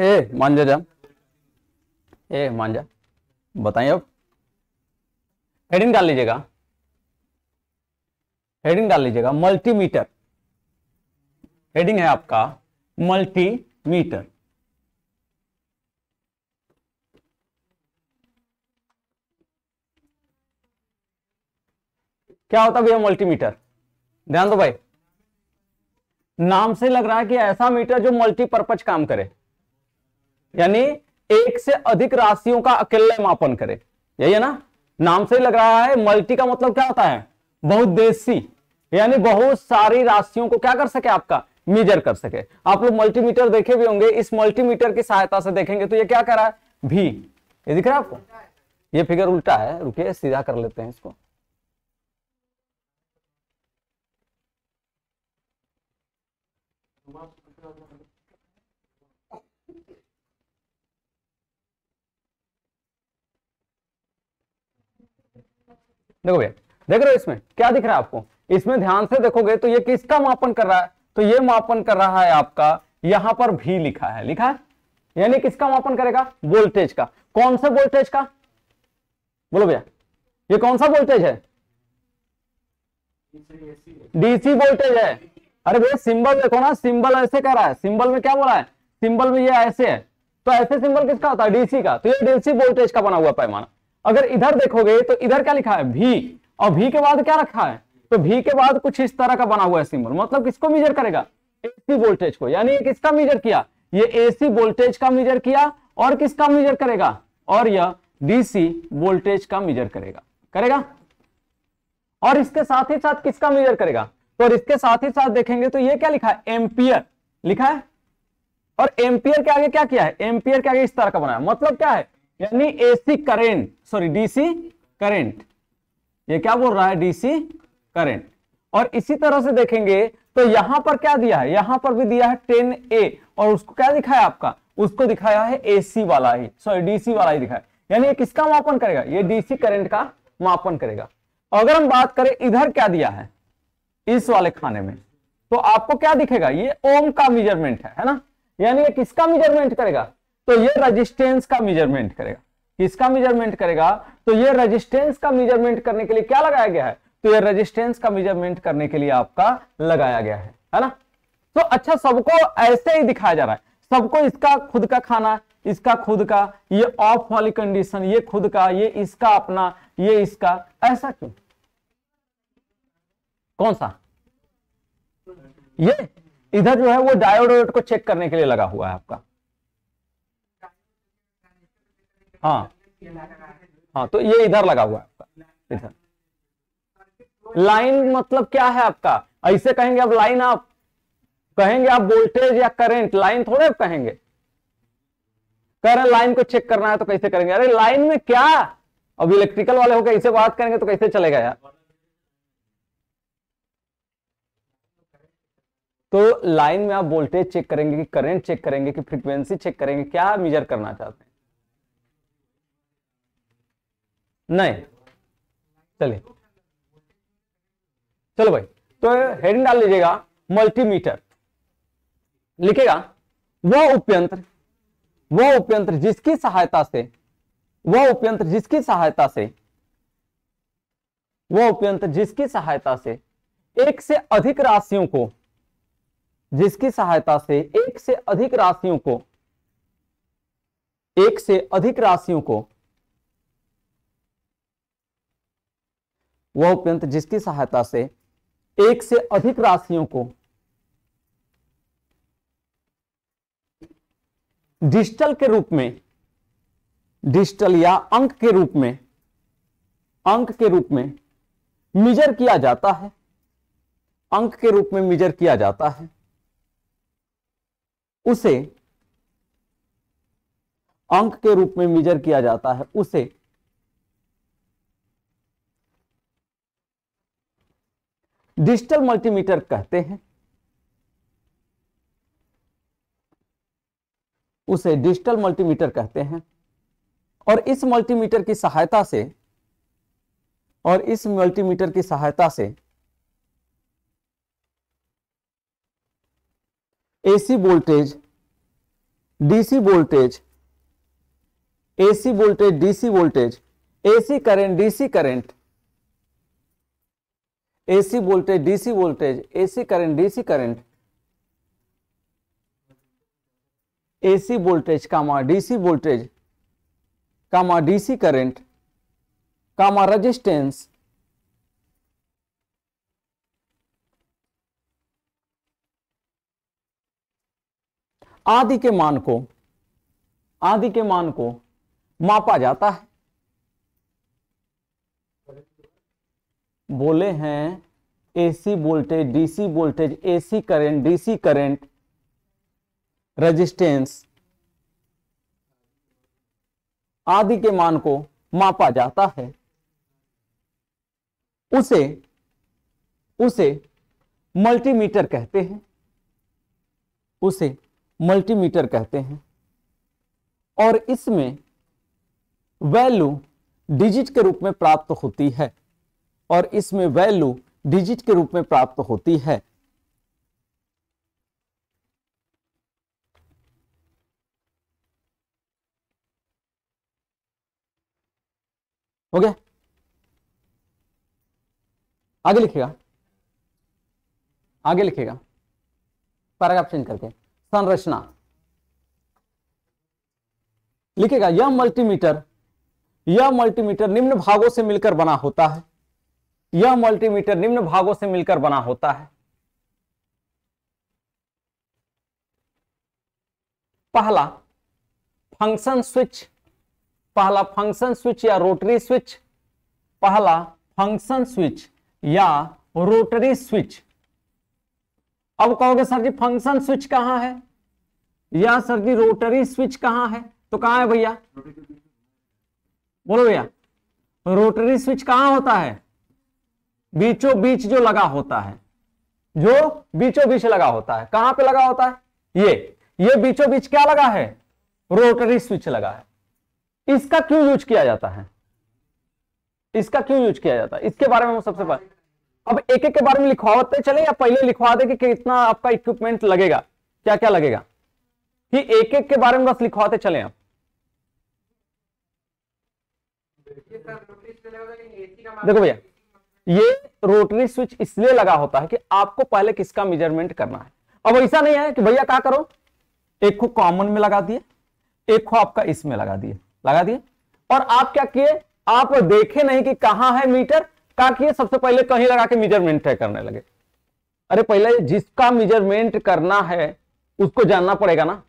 ए मान जा जा ए मान जा बताइए अब हेडिंग डाल लीजिएगा हेडिंग डाल लीजिएगा मल्टीमीटर हेडिंग है आपका मल्टीमीटर क्या होता भैया मल्टीमीटर ध्यान दो भाई नाम से लग रहा है कि ऐसा मीटर जो मल्टीपर्पज काम करे यानी एक से अधिक राशियों का अकेले मापन करे यही है ना नाम से लग रहा है मल्टी का मतलब क्या होता है बहुदेशी यानी बहुत सारी राशियों को क्या कर सके आपका मेजर कर सके आप लोग मल्टीमीटर देखे भी होंगे इस मल्टीमीटर की सहायता से देखेंगे तो ये क्या कर रहा है भी ये दिख रहा है आपको ये फिगर उल्टा है रुके सीधा कर लेते हैं इसको देखो भैया देख रहे हो इसमें क्या दिख रहा है आपको इसमें ध्यान से देखोगे तो ये किसका मापन कर रहा है तो ये मापन कर रहा है आपका यहां पर भी लिखा है लिखा है यानी किसका मापन करेगा वोल्टेज का कौन सा वोल्टेज का बोलो भैया ये कौन सा वोल्टेज है डीसी वोल्टेज है अरे भैया सिंबल देखो ना सिंबल ऐसे कह रहा है सिंबल में क्या बोला है सिंबल में ये ऐसे है तो ऐसे सिंबल किसका होता है डीसी का तो ये डीसी वोल्टेज का बना हुआ पैमाना अगर इधर देखोगे तो इधर क्या लिखा है भी और भी के बाद क्या रखा है तो भी के बाद कुछ इस तरह का बना हुआ है सिंबल मतलब किसको मेजर करेगा एसी वोल्टेज को यानी किसका मेजर किया ये एसी वोल्टेज का मेजर किया और किसका मेजर करेगा और यह डीसी वोल्टेज का मेजर करेगा करेगा और इसके साथ ही साथ किसका मेजर करेगा तो और इसके साथ ही साथ देखेंगे तो ये क्या लिखा है एम्पियर लिखा है और एम्पियर के आगे क्या किया है एम्पियर के आगे इस तरह का बनाया मतलब क्या है यानी AC current sorry DC current ये क्या बोल रहा है डीसी करंट और इसी तरह से देखेंगे तो यहां पर क्या दिया है यहां पर भी दिया है टेन ए और उसको क्या दिखाया आपका उसको दिखाया है एसी वाला ही सॉरी डीसी वाला ही दिखाया यानी किसका मापन करेगा ये डीसी करंट का मापन करेगा अगर हम बात करें इधर क्या दिया है इस वाले खाने में तो आपको क्या दिखेगा ये ओम का मेजरमेंट है है ना यानी ये किसका मेजरमेंट करेगा तो ये रेजिस्टेंस का मेजरमेंट करेगा किसका मेजरमेंट करेगा तो ये रेजिस्टेंस का मेजरमेंट करने के लिए क्या लगाया गया है तो ये रेजिस्टेंस का मेजरमेंट करने के लिए आपका लगाया गया है है ना तो अच्छा सबको ऐसे ही दिखाया जा रहा है सबको इसका खुद का खाना इसका खुद का ये ऑफ वाली कंडीशन ये खुद का ये इसका अपना ये इसका ऐसा क्यों कौन सा ये इधर जो है वो डायोड को चेक करने के लिए लगा हुआ है आपका हाँ हाँ तो ये इधर लगा हुआ है आपका इधर लाइन मतलब क्या है आपका ऐसे कहेंगे अब लाइन आप कहेंगे आप वोल्टेज या करंट लाइन थोड़े आप कहेंगे कह रहे लाइन को चेक करना है तो कैसे करेंगे अरे लाइन में क्या अब इलेक्ट्रिकल वाले होकर ऐसे बात करेंगे तो कैसे चलेगा यार तो लाइन में आप वोल्टेज चेक करेंगे कि करंट चेक करेंगे कि फ्रीक्वेंसी चेक करेंगे क्या मेजर करना चाहते हैं नहीं चलिए चलो भाई तो हेडिंग डाल लीजिएगा मल्टीमीटर लिखेगा वह उपयंत्र वह उपयंत्र जिसकी सहायता से वह उपयंत्र जिसकी सहायता से वह उपयंत्र जिसकी सहायता से एक से अधिक राशियों को जिसकी सहायता से एक से अधिक राशियों को एक से अधिक राशियों को वह उपयंत जिसकी सहायता से एक से अधिक राशियों को डिजिटल के रूप में डिजिटल या अंक के रूप में अंक के रूप में मिजर किया जाता है अंक के रूप में मिजर किया जाता है उसे अंक के रूप में मेजर किया जाता है उसे डिजिटल मल्टीमीटर कहते हैं उसे डिजिटल मल्टीमीटर कहते हैं और इस मल्टीमीटर की सहायता से और इस मल्टीमीटर की सहायता से AC voltage DC voltage AC voltage DC voltage AC current DC current AC voltage DC voltage AC current DC current AC voltage comma DC voltage comma DC current comma resistance आदि के मान को आदि के मान को मापा जाता है बोले हैं AC voltage DC voltage AC current DC current resistance आदि के मान को मापा जाता है उसे उसे मल्टीमीटर कहते हैं उसे मल्टीमीटर कहते हैं और इसमें वैल्यू डिजिट के रूप में प्राप्त होती है और इसमें वैल्यू डिजिट के रूप में प्राप्त होती है हो गया आगे लिखेगा आगे लिखेगा पैराग्राफ चेंज करके संरचना लिखेगा यह मल्टीमीटर यह मल्टीमीटर निम्न भागों से मिलकर बना होता है यह मल्टीमीटर निम्न भागों से मिलकर बना होता है पहला फंक्शन स्विच पहला फंक्शन स्विच या रोटरी स्विच पहला फंक्शन स्विच या रोटरी स्विच अब कहोगे सर जी फंक्शन स्विच कहां है या सर जी रोटरी स्विच कहां है तो कहां है भैया बोलो भैया रोटरी स्विच कहां होता है बीचों बीच जो लगा होता है जो बीचों बीच लगा होता है कहां पे लगा होता है ये ये बीचों बीच क्या लगा है रोटरी स्विच लगा है इसका क्यों यूज किया जाता है इसका क्यों यूज किया जाता है इसके बारे में हम सबसे पहले अब एक एक के बारे में लिखवाते चले या पहले लिखवा दे कि कितना आपका इक्विपमेंट लगेगा क्या क्या लगेगा कि एक एक के बारे में बस लिखवाते चले आप देखो भैया ये रोटरी स्विच इसलिए लगा होता है कि आपको पहले किसका मेजरमेंट करना है अब ऐसा नहीं है कि भैया क्या करो एक को कॉमन में लगा दिए एक को आपका इसमें लगा दिए लगा दिए और आप क्या किए आप देखे नहीं कि कहां है मीटर क्या किए सबसे पहले कहीं लगा के मेजरमेंट तय करने लगे अरे पहले जिसका मेजरमेंट करना है उसको जानना पड़ेगा ना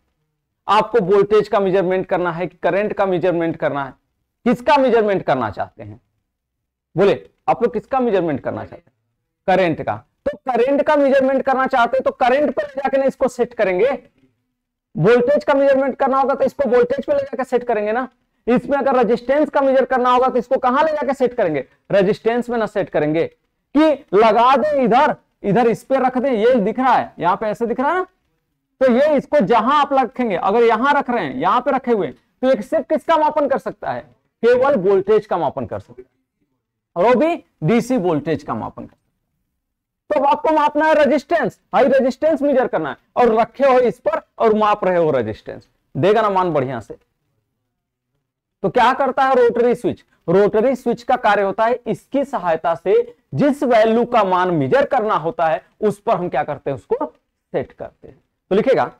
आपको वोल्टेज का मेजरमेंट करना है कि करंट का मेजरमेंट करना है किसका मेजरमेंट करना चाहते हैं बोले आप लोग किसका मेजरमेंट करना चाहते हैं करेंट का तो करेंट का मेजरमेंट करना चाहते हैं तो करेंट पर जाके ना इसको सेट करेंगे वोल्टेज का मेजरमेंट करना होगा तो इसको वोल्टेज पर ले जाकर सेट करेंगे ना इसमें अगर रेजिस्टेंस का मेजर करना होगा तो इसको कहां ले जाकर सेट करेंगे रेजिस्टेंस में ना सेट करेंगे कि लगा दें इधर इधर इस पर रख दें ये दिख रहा है यहां पे ऐसे दिख रहा है तो ये इसको जहां आप रखेंगे अगर यहां रख रहे हैं यहां पे रखे हुए तो एक सिर्फ किसका मापन कर सकता है केवल वोल्टेज का मापन कर सकता है और वो भी डीसी वोल्टेज का मापन तो आपको मापना है रेजिस्टेंस हाई रेजिस्टेंस मेजर करना है और रखे हो इस पर और माप रहे हो रेजिस्टेंस देगा ना मान बढ़िया से तो क्या करता है रोटरी स्विच रोटरी स्विच का कार्य होता है इसकी सहायता से जिस वैल्यू का मान मेजर करना होता है उस पर हम क्या करते हैं उसको सेट करते हैं तो लिखेगा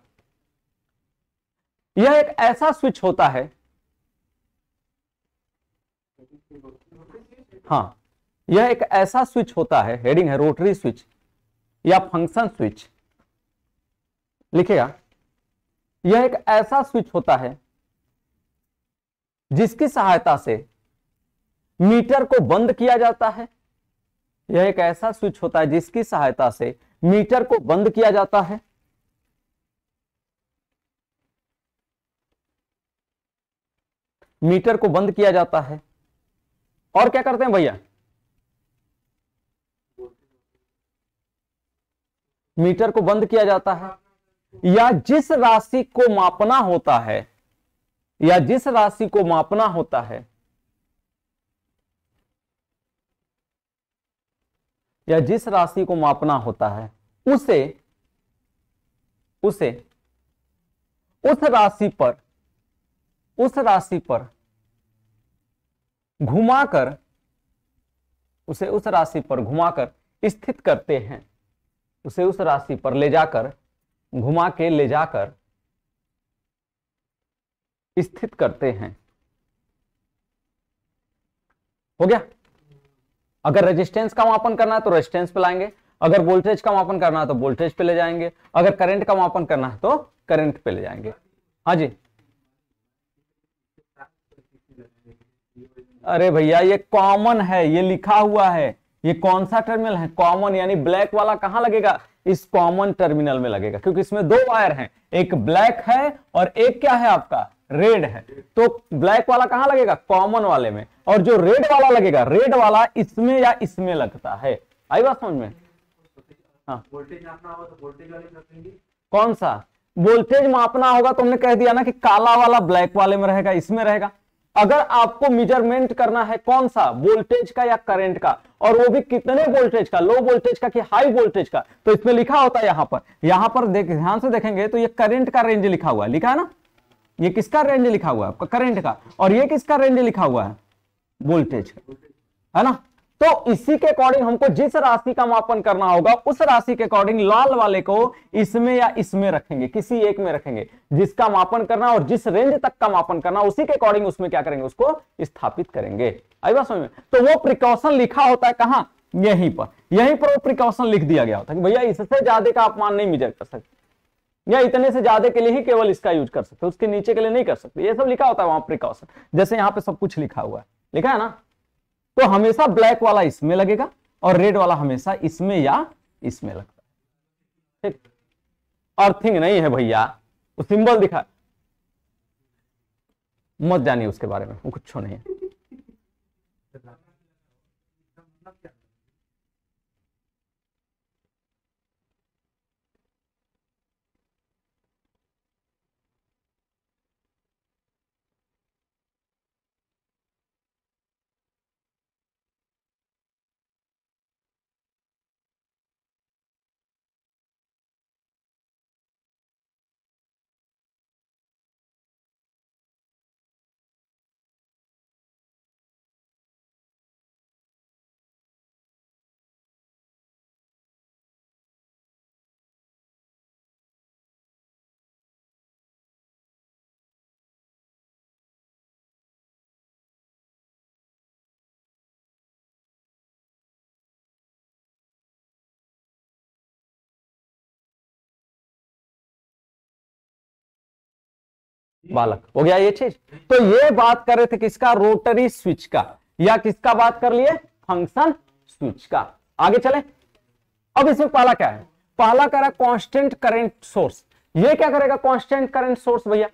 यह एक ऐसा स्विच होता है हाँ यह एक ऐसा स्विच होता है हेडिंग है रोटरी स्विच या फंक्शन स्विच लिखेगा यह एक ऐसा स्विच होता है जिसकी सहायता से मीटर को बंद किया जाता है यह एक ऐसा स्विच होता है जिसकी सहायता से मीटर को बंद किया जाता है मीटर को बंद किया जाता है और क्या करते हैं भैया मीटर को बंद किया जाता है या जिस राशि को मापना होता है या जिस राशि को मापना होता है या जिस राशि को मापना होता है उसे उसे उस राशि पर उस राशि पर घुमाकर उसे उस राशि पर घुमाकर स्थित करते हैं उसे उस राशि पर ले जाकर घुमा के ले जाकर स्थित करते हैं हो गया अगर रेजिस्टेंस का मापन करना है तो रेजिस्टेंस पे लाएंगे अगर वोल्टेज का मापन करना है तो वोल्टेज पे ले जाएंगे अगर करंट का मापन करना है तो करंट पे ले जाएंगे हाँ जी अरे भैया ये कॉमन है ये लिखा हुआ है ये कौन सा टर्मिनल है कॉमन यानी ब्लैक वाला कहां लगेगा इस कॉमन टर्मिनल में लगेगा क्योंकि इसमें दो वायर हैं एक ब्लैक है और एक क्या है आपका रेड है तो ब्लैक वाला कहां लगेगा कॉमन वाले में और जो रेड वाला लगेगा रेड वाला इसमें या इसमें लगता है आई बात समझ में हाँ। तो कौन सा वोल्टेज मापना होगा तो हमने कह दिया ना कि काला वाला ब्लैक वाले में रहेगा इसमें रहेगा अगर आपको मेजरमेंट करना है कौन सा वोल्टेज का या करंट का और वो भी कितने वोल्टेज का लो वोल्टेज का कि हाई वोल्टेज का तो इसमें लिखा होता है यहां पर यहां पर देख ध्यान से देखेंगे तो ये करंट का रेंज लिखा हुआ है लिखा है ना ये किसका रेंज लिखा हुआ है आपका करंट का और ये किसका रेंज लिखा हुआ है वोल्टेज का है ना तो इसी के अकॉर्डिंग हमको जिस राशि का मापन करना होगा उस राशि के अकॉर्डिंग लाल वाले को इसमें या इसमें रखेंगे किसी एक में रखेंगे जिसका मापन करना और जिस रेंज तक का मापन करना उसी के अकॉर्डिंग उसमें क्या करेंगे उसको स्थापित करेंगे आई बात समझ में तो वो प्रिकॉशन लिखा होता है कहां यहीं पर यहीं पर वो प्रिकॉशन लिख दिया गया होता है भैया इससे ज्यादा का अपमान नहीं मिजर कर सकते या इतने से ज्यादा के लिए ही केवल इसका यूज कर सकते उसके नीचे के लिए नहीं कर सकते ये सब लिखा होता है वहां प्रिकॉशन जैसे यहां पर सब कुछ लिखा हुआ है लिखा है ना तो हमेशा ब्लैक वाला इसमें लगेगा और रेड वाला हमेशा इसमें या इसमें लगता है ठीक अर्थिंग नहीं है भैया वो सिंबल दिखा मत जानिए उसके बारे में कुछ नहीं है बालक हो गया ये चीज तो ये बात कर रहे थे किसका रोटरी स्विच का या किसका बात कर लिए फंक्शन स्विच का आगे चले अब इसमें पहला क्या है पहला कह रहा है कॉन्स्टेंट करेंट सोर्स ये क्या करेगा कॉन्स्टेंट करेंट सोर्स भैया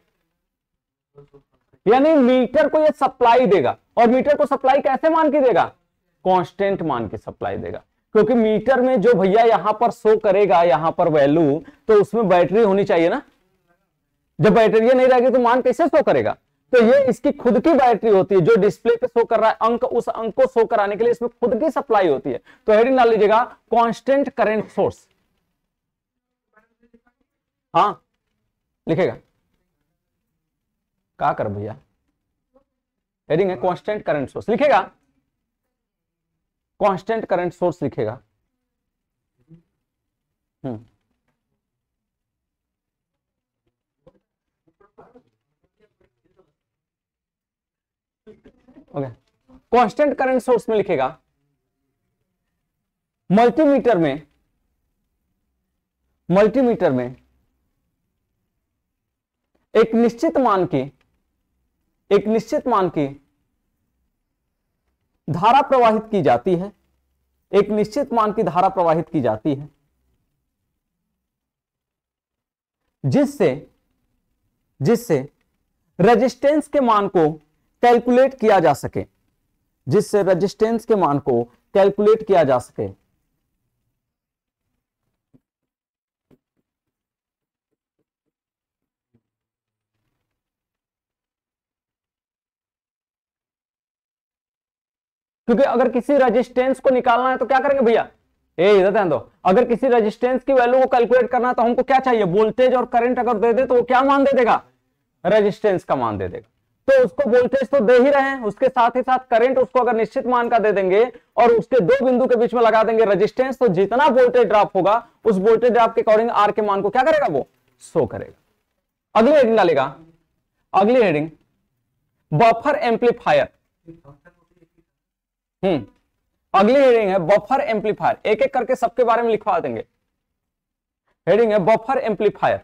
यानी मीटर को ये सप्लाई देगा और मीटर को सप्लाई कैसे मान के देगा कॉन्स्टेंट मान के सप्लाई देगा क्योंकि मीटर में जो भैया यहां पर शो करेगा यहां पर वैल्यू तो उसमें बैटरी होनी चाहिए ना जब बैटरी नहीं रहेगी तो मान कैसे शो करेगा तो ये इसकी खुद की बैटरी होती है जो डिस्प्ले पे शो कर रहा है अंक उस अंक को शो कराने के लिए इसमें खुद की सप्लाई होती है तो हेडिंग डाल लीजिएगा कॉन्स्टेंट करेंट सोर्स हाँ लिखेगा क्या कर भैया हेडिंग है कॉन्स्टेंट करेंट सोर्स लिखेगा कॉन्स्टेंट करेंट सोर्स लिखेगा hmm okay constant current source में लिखेगा मल्टीमीटर में मल्टीमीटर में एक निश्चित मान के एक निश्चित मान की धारा प्रवाहित की जाती है एक निश्चित मान की धारा प्रवाहित की जाती है जिससे जिससे रेजिस्टेंस के मान को कैलकुलेट किया जा सके जिससे रेजिस्टेंस के मान को कैलकुलेट किया जा सके क्योंकि अगर किसी रेजिस्टेंस को निकालना है तो क्या करेंगे भैया ए इधर ध्यान दो अगर किसी रेजिस्टेंस की वैल्यू को कैलकुलेट करना है तो हमको क्या चाहिए वोल्टेज और करंट अगर दे दे तो वो क्या मान दे देगा रेजिस्टेंस का मान दे देगा तो उसको वोल्टेज तो दे ही रहे हैं उसके साथ ही साथ करंट उसको अगर निश्चित मान का दे देंगे और उसके दो बिंदु के बीच में लगा देंगे रेजिस्टेंस तो जितना वोल्टेज ड्रॉप होगा उस वोल्टेज ड्रॉप के अकॉर्डिंग आर के मान को क्या करेगा वो सो करेगा अगली हेडिंग डालेगा अगली हेडिंग बफर एम्पलीफायर हम्म अगली हेडिंग है बफर एम्पलीफायर एक एक करके सबके बारे में लिखवा देंगे हेडिंग है बफर एम्पलीफायर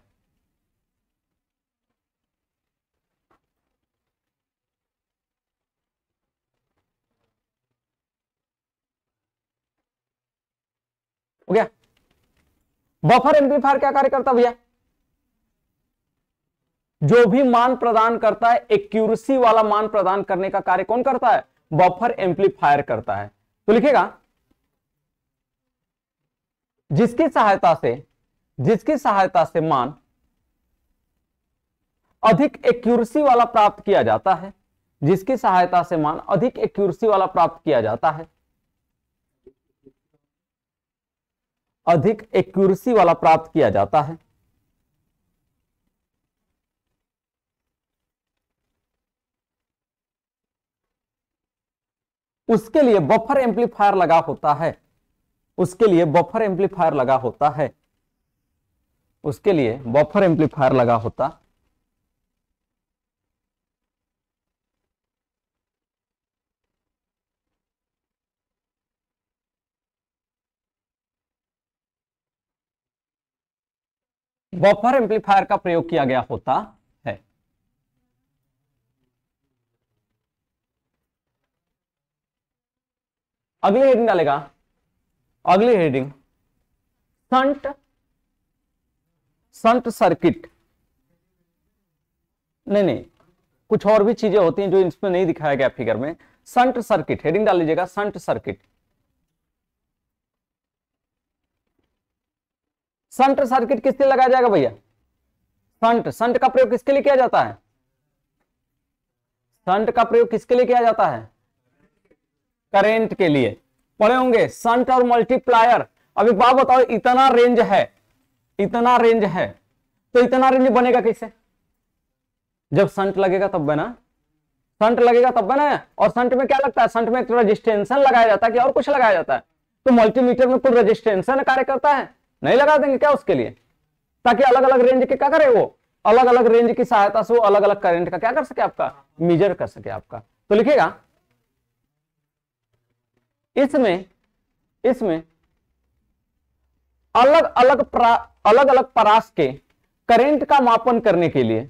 बफर एम्पलीफायर क्या कार्य करता भैया जो भी मान प्रदान करता है एक्यूरेसी वाला मान प्रदान करने का कार्य कौन करता है बफर एम्पलीफायर करता है तो लिखेगा जिसकी सहायता से जिसकी सहायता से मान अधिक एक्यूरेसी वाला प्राप्त किया जाता है जिसकी सहायता से मान अधिक एक्यूरेसी वाला प्राप्त किया जाता है अधिक एक्यूरेसी वाला प्राप्त किया जाता है उसके लिए बफर एम्पलीफायर लगा होता है उसके लिए बफर एम्पलीफायर लगा होता है उसके लिए बफर एम्पलीफायर लगा होता बफर एम्पलीफायर का प्रयोग किया गया होता है अगली हेडिंग डालेगा अगली हेडिंग संट संट सर्किट नहीं नहीं कुछ और भी चीजें होती हैं जो इसमें नहीं दिखाया गया फिगर में संट सर्किट हेडिंग डाल लीजिएगा संट सर्किट संट सर्किट किसके लगाया जाएगा भैया संट संट का प्रयोग किसके लिए किया जाता है संट का प्रयोग किसके लिए किया जाता है करेंट के लिए पढ़े होंगे संट और मल्टीप्लायर अब एक बात बताओ इतना रेंज है इतना रेंज है तो इतना रेंज बनेगा कैसे जब संट लगेगा तब बना संट लगेगा तब बना और संट में क्या लगता है संट में एक रजिस्टेंसन लगाया जाता है कि और कुछ लगाया जाता है तो मल्टीमीटर में कुल रजिस्टेंसन कार्य करता है नहीं लगा देंगे क्या उसके लिए ताकि अलग अलग रेंज के क्या करे वो अलग अलग रेंज की सहायता से वो अलग अलग करंट का क्या कर सके आपका मेजर कर सके आपका तो लिखिएगा इसमें इसमें अलग अलग अलग अलग परास के करंट का मापन करने के लिए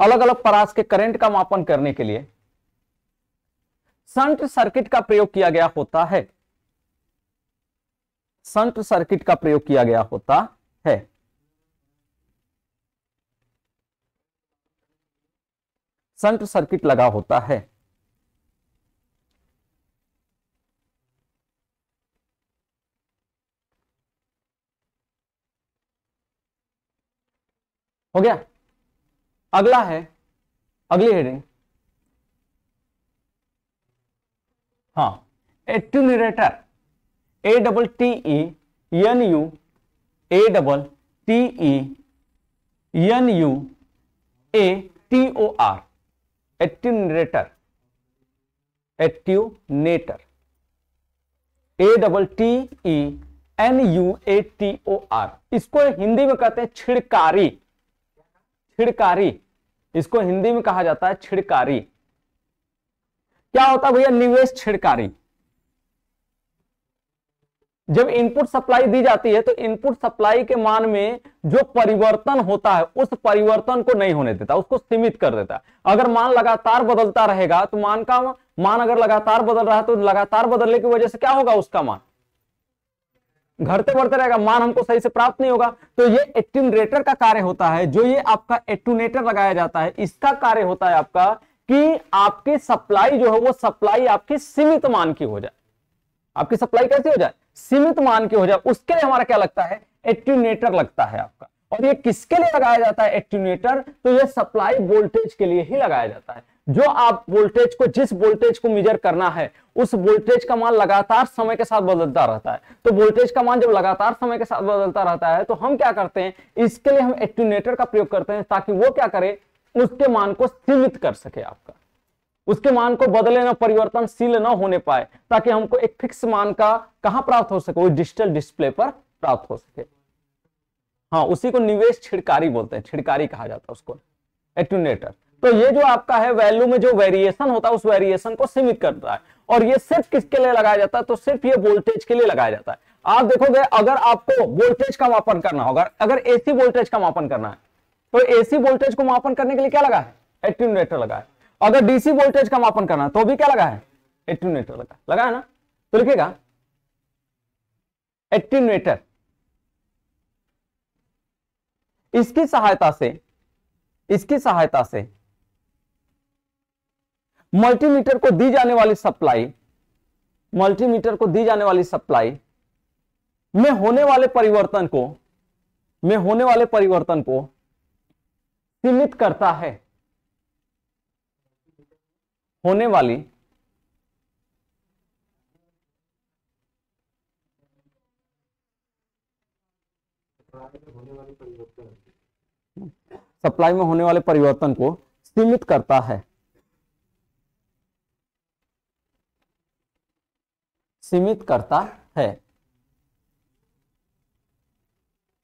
अलग अलग परास के करंट का मापन करने के लिए संट सर्किट का प्रयोग किया गया होता है संट सर्किट का प्रयोग किया गया होता है संट सर्किट लगा होता है हो गया अगला है अगली हेडिंग हाँ attenuator A double T E N U A double T E N U A T O R attenuator attenuator A double T E N U A T O R इसको हिंदी में कहते हैं छिड़कारी छिड़कारी इसको हिंदी में कहा जाता है छिड़कारी क्या होता है भैया निवेश छिड़कारी जब इनपुट सप्लाई दी जाती है तो इनपुट सप्लाई के मान में जो परिवर्तन होता है उस परिवर्तन को नहीं होने देता उसको सीमित कर देता है अगर मान लगातार बदलता रहेगा तो मान का मान अगर लगातार बदल रहा है तो लगातार बदलने की वजह से क्या होगा उसका मान घटते बढ़ते रहेगा मान हमको सही से प्राप्त नहीं होगा तो ये एट्यूनरेटर का कार्य होता है जो ये आपका एट्यूनेटर लगाया जाता है इसका कार्य होता है आपका कि आपकी सप्लाई जो है वो सप्लाई आपकी सीमित मान की हो जाए आपकी सप्लाई कैसी हो जाए सीमित मान के हो जाए उसके लिए हमारा क्या लगता है एट्यूनेटर लगता है आपका और ये किसके लिए लगाया जाता है एट्यूनेटर तो ये सप्लाई वोल्टेज के लिए ही लगाया जाता है जो आप वोल्टेज को जिस वोल्टेज को मेजर करना है उस वोल्टेज का मान लगातार समय के साथ बदलता रहता है तो वोल्टेज का मान जब लगातार समय के साथ बदलता रहता है तो हम क्या करते हैं इसके लिए हम एट्यूनेटर का प्रयोग करते हैं ताकि वो क्या करे उसके मान को सीमित कर सके आपका उसके मान को बदले न परिवर्तनशील न होने पाए ताकि हमको एक फिक्स मान का कहां प्राप्त हो सके वो डिजिटल डिस्प्ले पर प्राप्त हो सके हाँ उसी को निवेश छिड़कारी बोलते हैं छिड़कारी कहा जाता है उसको एट्यूनेटर तो ये जो आपका है वैल्यू में जो वेरिएशन होता है उस वेरिएशन को सीमित करता है और ये सिर्फ किसके लिए लगाया जाता है तो सिर्फ ये वोल्टेज के लिए लगाया जाता है आप देखोगे अगर आपको वोल्टेज का मापन करना होगा अगर एसी वोल्टेज का मापन करना है तो एसी वोल्टेज को मापन करने के लिए क्या लगा है एट्यूनेटर लगा है अगर डीसी वोल्टेज का मापन करना तो भी क्या लगा है एट्यूनेटर लगा लगा है ना तो लिखेगा एट्यूनेटर इसकी सहायता से इसकी सहायता से मल्टीमीटर को दी जाने वाली सप्लाई मल्टीमीटर को दी जाने वाली सप्लाई में होने वाले परिवर्तन को में होने वाले परिवर्तन को सीमित करता है होने वाली सप्लाई में होने वाले परिवर्तन को सीमित करता है सीमित करता है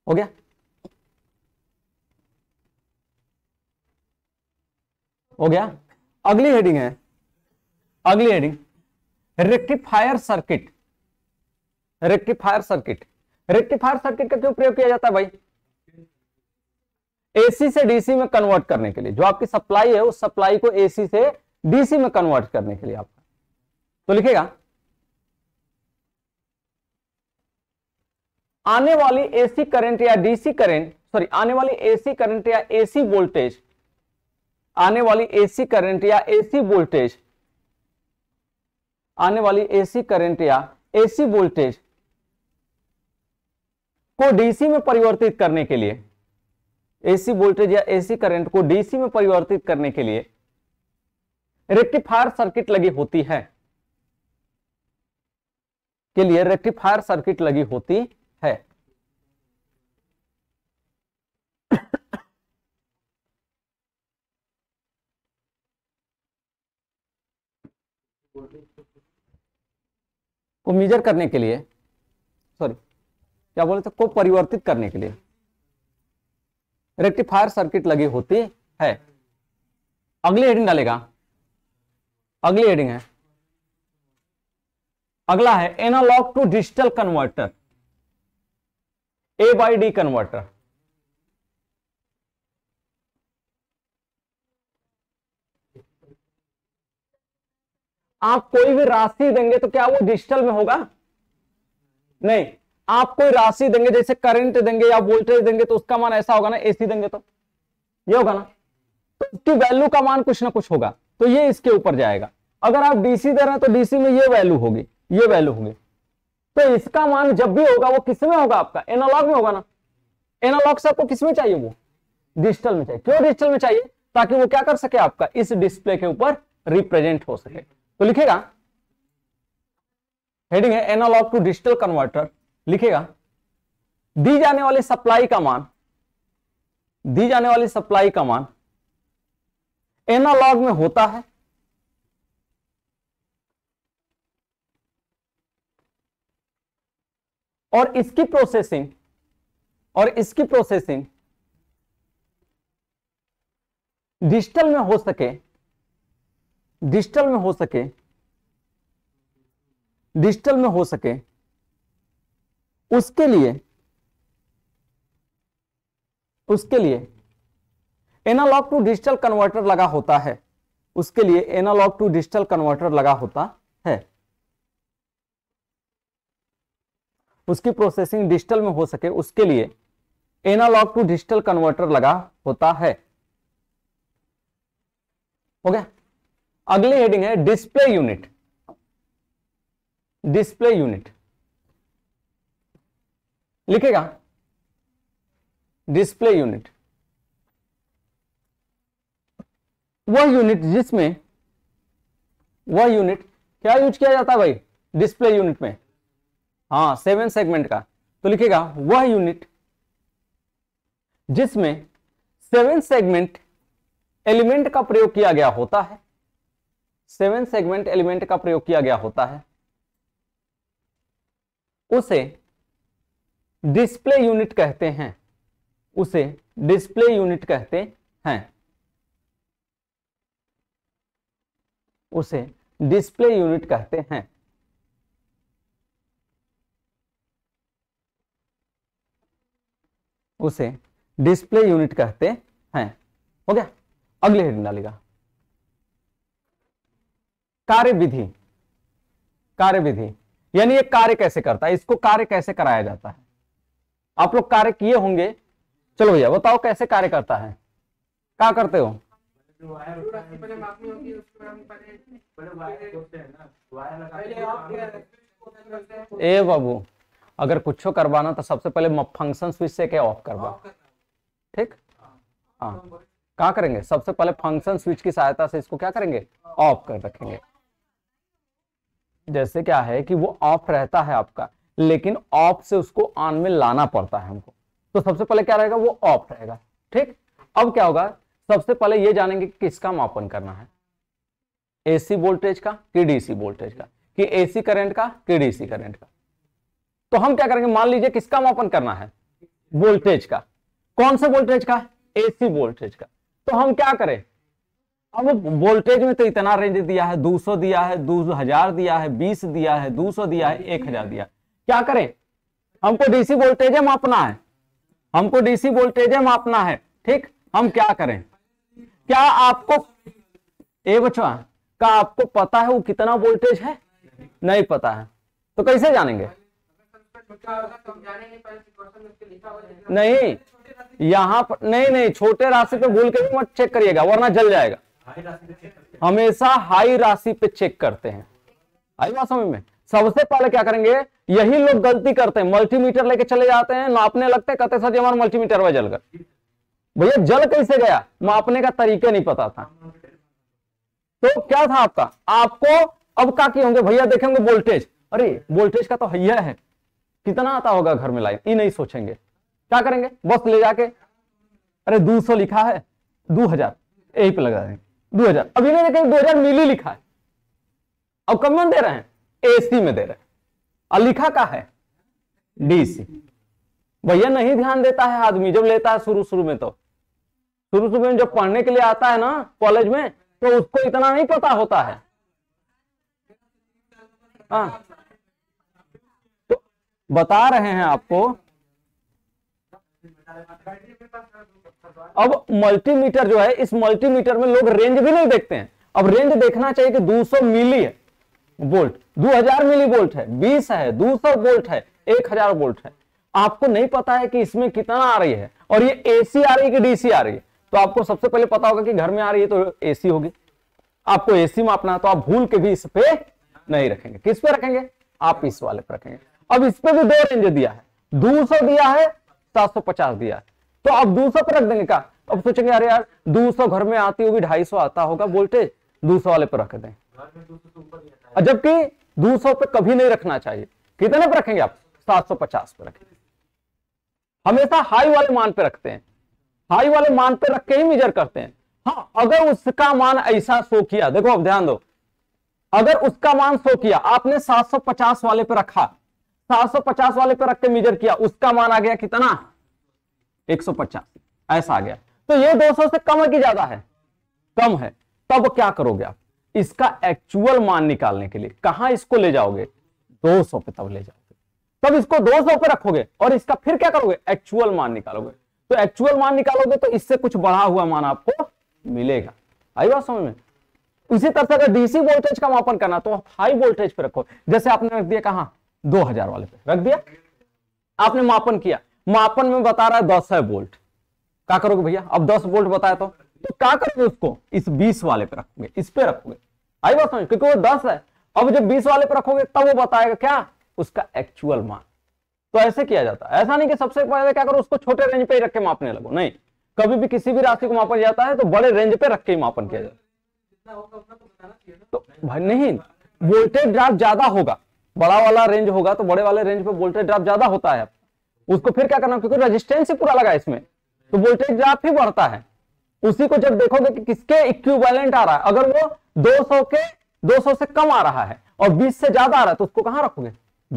हो गया हो गया अगली हेडिंग है अगली heading rectifier circuit rectifier circuit rectifier circuit का क्यों प्रयोग किया जाता है भाई एसी से डीसी में कन्वर्ट करने के लिए जो आपकी सप्लाई है उस सप्लाई को एसी से डीसी में कन्वर्ट करने के लिए आपका तो लिखेगा आने वाली एसी करंट या डीसी करंट सॉरी आने वाली एसी करंट या एसी वोल्टेज आने वाली एसी करंट या एसी वोल्टेज आने वाली एसी करंट या एसी वोल्टेज को डीसी में परिवर्तित करने के लिए एसी वोल्टेज या एसी करंट को डीसी में परिवर्तित करने के लिए रेक्टिफायर सर्किट लगी होती है के लिए रेक्टिफायर सर्किट लगी होती को मेजर करने के लिए सॉरी क्या बोले थे को परिवर्तित करने के लिए रेक्टिफायर सर्किट लगी होती है अगली हेडिंग डालेगा अगली हेडिंग है अगला है analogue to digital converter A by D converter आप कोई भी राशि देंगे तो क्या वो डिजिटल में होगा नहीं आप कोई राशि देंगे जैसे करंट देंगे या वोल्टेज देंगे तो उसका मान ऐसा होगा ना एसी देंगे तो ये होगा ना तो उसकी वैल्यू का मान कुछ ना कुछ होगा तो ये इसके ऊपर जाएगा अगर आप डीसी दे रहे हैं तो डीसी में ये वैल्यू होगी ये वैल्यू होगी तो इसका मान जब भी होगा वो किसमें होगा आपका एनालॉग में होगा ना एनालॉग से आपको किसमें चाहिए वो डिजिटल में चाहिए क्यों डिजिटल में चाहिए ताकि वो क्या कर सके आपका इस डिस्प्ले के ऊपर रिप्रेजेंट हो सके तो लिखेगा हेडिंग है एनालॉग टू डिजिटल कन्वर्टर लिखेगा दी जाने वाली सप्लाई का मान दी जाने वाली सप्लाई का मान एनालॉग में होता है और इसकी प्रोसेसिंग और इसकी प्रोसेसिंग डिजिटल में हो सके डिजिटल में हो सके डिजिटल में हो सके उसके लिए उसके लिए एनालॉग टू डिजिटल कन्वर्टर लगा होता है उसके लिए एनालॉग टू डिजिटल कन्वर्टर लगा होता है उसकी प्रोसेसिंग डिजिटल में हो सके उसके लिए एनालॉग टू डिजिटल कन्वर्टर लगा होता है हो गया अगली हेडिंग है डिस्प्ले यूनिट डिस्प्ले यूनिट लिखेगा डिस्प्ले यूनिट वह यूनिट जिसमें वह यूनिट क्या यूज किया जाता है भाई डिस्प्ले यूनिट में हां सेवन सेगमेंट का तो लिखेगा वह यूनिट जिसमें सेवन सेगमेंट एलिमेंट का प्रयोग किया गया होता है सेवन सेगमेंट एलिमेंट का प्रयोग किया गया होता है उसे डिस्प्ले यूनिट कहते हैं उसे डिस्प्ले यूनिट कहते हैं उसे डिस्प्ले यूनिट कहते हैं उसे डिस्प्ले यूनिट कहते हैं हो गया अगले हेडिंग डालेगा कार्य विधि कार्य विधि यानी एक कार्य कैसे करता है इसको कार्य कैसे कराया जाता है आप लोग कार्य किए होंगे चलो भैया बताओ कैसे कार्य करता है क्या करते हो ए बाबू अगर कुछ करवाना तो सबसे पहले फंक्शन स्विच से क्या ऑफ करवा ठीक हाँ क्या करेंगे सबसे पहले फंक्शन स्विच की सहायता से इसको क्या करेंगे ऑफ कर रखेंगे जैसे क्या है कि वो ऑफ रहता है आपका लेकिन ऑफ से उसको ऑन में लाना पड़ता है हमको तो सबसे पहले क्या रहेगा वो ऑफ रहेगा ठीक अब क्या होगा सबसे पहले ये जानेंगे कि किसका मापन करना है एसी वोल्टेज का कि डीसी वोल्टेज का कि एसी करंट का कि डीसी करंट का तो हम क्या करेंगे मान लीजिए किसका मापन करना है वोल्टेज का कौन सा वोल्टेज का एसी वोल्टेज का तो हम क्या करें अब वोल्टेज में तो इतना रेंज दिया है 200 दिया है दो हजार दिया है 20 दिया है 200 दिया है 1000 दिया क्या करें हमको डीसी वोल्टेज मापना है हमको डीसी वोल्टेज मापना है ठीक हम क्या करें क्या आपको ए बच्चा का आपको पता है वो कितना वोल्टेज है नहीं पता है तो कैसे जानेंगे नहीं यहां पर नहीं नहीं छोटे रास्ते पे भूल के भी मत चेक करिएगा वरना जल जाएगा हमेशा हाई राशि पे चेक करते हैं आई बात समझ में सबसे पहले क्या करेंगे यही लोग गलती करते हैं मल्टीमीटर लेके चले जाते हैं नापने लगते हैं कहते सर जी हमारा मल्टीमीटर हुआ जल भैया जल कैसे गया मापने का तरीका नहीं पता था तो क्या था आपका आपको अब क्या किए होंगे भैया देखेंगे वोल्टेज अरे वोल्टेज का तो हैया है कितना आता होगा घर में लाइन ये नहीं सोचेंगे क्या करेंगे बस ले जाके अरे दो सौ लिखा है दो हजार यही पे लगा देंगे दो हजार अब इन्होंने कहीं दो हजार मिली लिखा है अब कब में दे रहे हैं एसी में दे रहे हैं और लिखा का है डीसी भैया नहीं ध्यान देता है आदमी जब लेता है शुरू शुरू में तो शुरू शुरू में जब पढ़ने के लिए आता है ना कॉलेज में तो उसको इतना नहीं पता होता है आ, हाँ। तो बता रहे हैं आपको अब मल्टीमीटर जो है इस मल्टीमीटर में लोग रेंज भी नहीं देखते हैं अब रेंज देखना चाहिए कि 200 मिली है वोल्ट 2000 मिली वोल्ट है 20 है 200 वोल्ट है 1000 वोल्ट है आपको नहीं पता है कि इसमें कितना आ रही है और ये एसी आ रही है कि डीसी आ रही है तो आपको सबसे पहले पता होगा कि घर में आ रही है तो ए होगी आपको एसी मापना है तो आप भूल के भी इस पे नहीं रखेंगे किस पे रखेंगे आप इस वाले पर रखेंगे अब इस पे भी दो रेंज दिया है 200 दिया है 750 दिया है तो आप दो तो पर रख देंगे क्या अब सोचेंगे अरे यार दो घर में आती होगी ढाई सौ आता होगा वोल्टेज दो वाले पर रख दें जबकि दो सौ पर कभी नहीं रखना चाहिए कितने पर रखेंगे आप सात सौ पचास पर रखेंगे हमेशा हाई वाले मान पे रखते हैं हाई वाले मान पे रख के ही मेजर करते हैं हाँ अगर उसका मान ऐसा सो किया देखो आप ध्यान दो अगर उसका मान सो किया आपने 750 वाले पे रखा 750 वाले पे रख के मेजर किया उसका मान आ गया कितना 150 ऐसा आ गया तो ये 200 से कम है कि ज्यादा है कम है तब क्या करोगे आप इसका एक्चुअल मान निकालने के लिए कहा इसको ले जाओगे 200 पे तब ले जाओगे तब इसको 200 पे रखोगे और इसका फिर क्या करोगे एक्चुअल मान निकालोगे तो एक्चुअल मान निकालोगे तो इससे कुछ बढ़ा हुआ मान आपको मिलेगा आई बात समझ में उसी तरह से अगर डीसी वोल्टेज का मापन करना तो हाई वोल्टेज पे रखो जैसे आपने रख दिया कहा 2000 वाले पे रख दिया आपने मापन किया मापन में बता रहा है दस है वोल्ट क्या करोगे भैया अब दस वोल्ट बताया तो तो क्या करोगे उसको इस बीस वाले पे रखोगे इस पे रखोगे आई बात समझ क्योंकि वो दस है अब जब बीस वाले पे रखोगे तब वो बताएगा क्या उसका एक्चुअल मान तो ऐसे किया जाता है ऐसा नहीं कि सबसे पहले क्या करो उसको छोटे रेंज पे रख के मापने लगो नहीं कभी भी किसी भी राशि को मापा जाता है तो बड़े रेंज पे रख के ही मापन किया जाता है तो भाई नहीं वोल्टेज ड्राफ्ट ज्यादा होगा बड़ा वाला रेंज होगा तो बड़े वाले रेंज पे वोल्टेज ड्राफ्ट ज्यादा होता है उसको फिर क्या करना क्योंकि रेजिस्टेंस ही पूरा लगा इसमें तो वोल्टेज ड्राप ही बढ़ता है उसी को जब देखोगे कि किसके इक्विवेलेंट आ रहा है अगर वो 200 के 200 से कम आ रहा है और 20 से ज्यादा आ रहा है तो उसको कहां रखोगे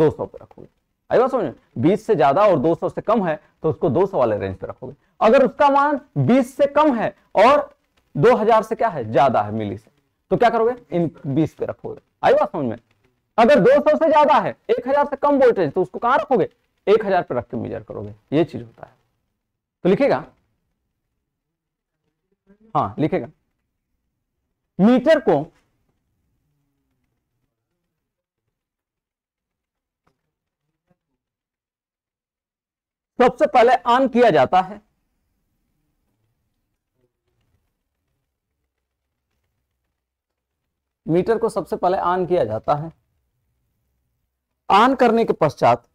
200 पे रखोगे आई बात समझो 20 से ज्यादा और 200 से कम है तो उसको 200 वाले रेंज पे रखोगे अगर उसका मान 20 से कम है और 2000 से क्या है ज्यादा है मिली से तो क्या करोगे इन बीस पे रखोगे आई बात समझ में अगर दो से ज्यादा है एक से कम वोल्टेज तो उसको कहां रखोगे एक हजार पर रख के मेजर करोगे ये चीज होता है तो लिखेगा हाँ लिखेगा मीटर को सबसे पहले ऑन किया जाता है मीटर को सबसे पहले ऑन किया जाता है ऑन करने के पश्चात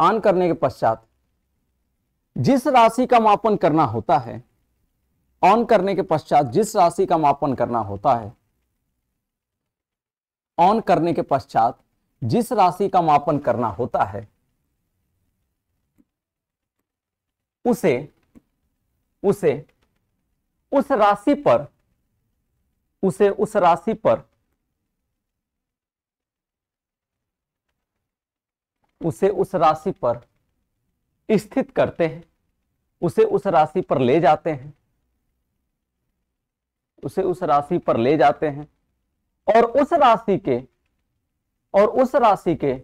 ऑन करने के पश्चात जिस राशि का मापन करना होता है ऑन करने के पश्चात जिस राशि का मापन करना होता है ऑन करने के पश्चात जिस राशि का मापन करना होता है उसे उसे उस राशि पर उसे उस राशि पर उसे उस राशि पर स्थित करते हैं उसे उस राशि पर ले जाते हैं उसे उस राशि पर ले जाते हैं और उस राशि के और उस राशि के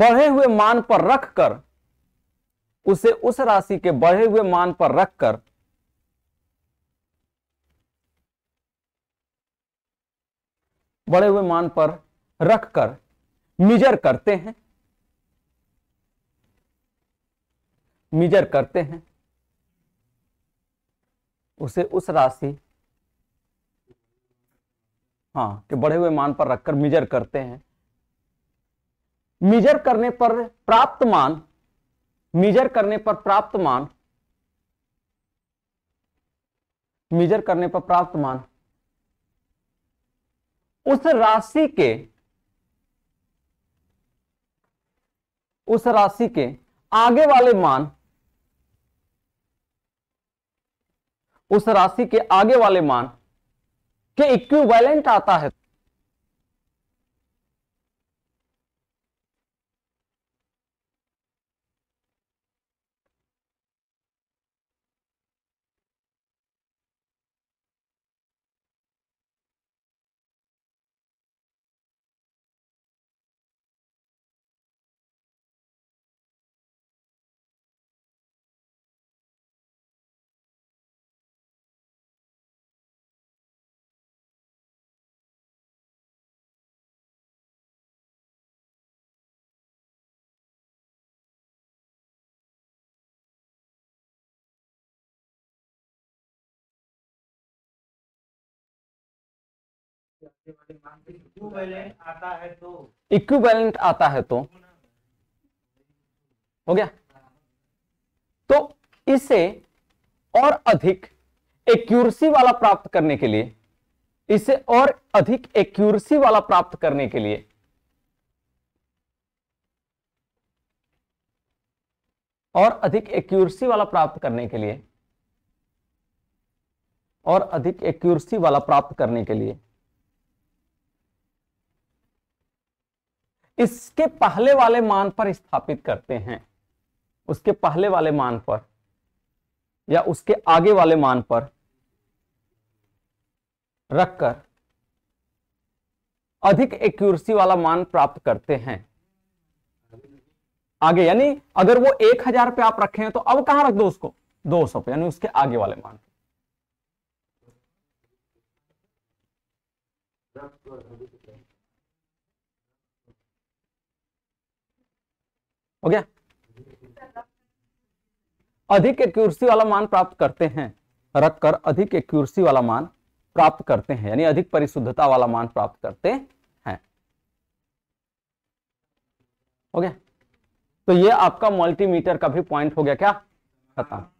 बढ़े हुए मान पर रखकर उसे उस राशि के बढ़े हुए मान पर रखकर बड़े हुए मान पर रखकर मिजर करते हैं मीजर करते हैं उसे उस राशि हाँ के बढ़े हुए मान पर रखकर मीजर करते हैं मीजर करने पर प्राप्त मान मीजर करने पर प्राप्त मान मीजर करने पर प्राप्त मान उस राशि के उस राशि के आगे वाले मान उस राशि के आगे वाले मान के इक्विवेलेंट आता है इक्विवेलेंट आता है तो हो गया तो इसे और अधिक एक्यूरसी वाला प्राप्त करने के लिए इसे और अधिक एक्यूरसी वाला प्राप्त करने के लिए और अधिक एक्यूरसी वाला प्राप्त करने के लिए और अधिक एक्यूरसी वाला प्राप्त करने के लिए इसके पहले वाले मान पर स्थापित करते हैं उसके पहले वाले मान पर या उसके आगे वाले मान पर रखकर अधिक एक्यूरेसी वाला मान प्राप्त करते हैं आगे यानी अगर वो एक हजार पे आप रखे हैं तो अब कहां रख दो उसको दो सौ पे यानी उसके आगे वाले मान पर हो गया अधिक एक्यूरसी वाला मान प्राप्त करते हैं रख कर अधिक एक्यूरसी वाला मान प्राप्त करते हैं यानी अधिक परिशुद्धता वाला मान प्राप्त करते हैं हो गया तो ये आपका मल्टीमीटर का भी पॉइंट हो गया क्या खत्म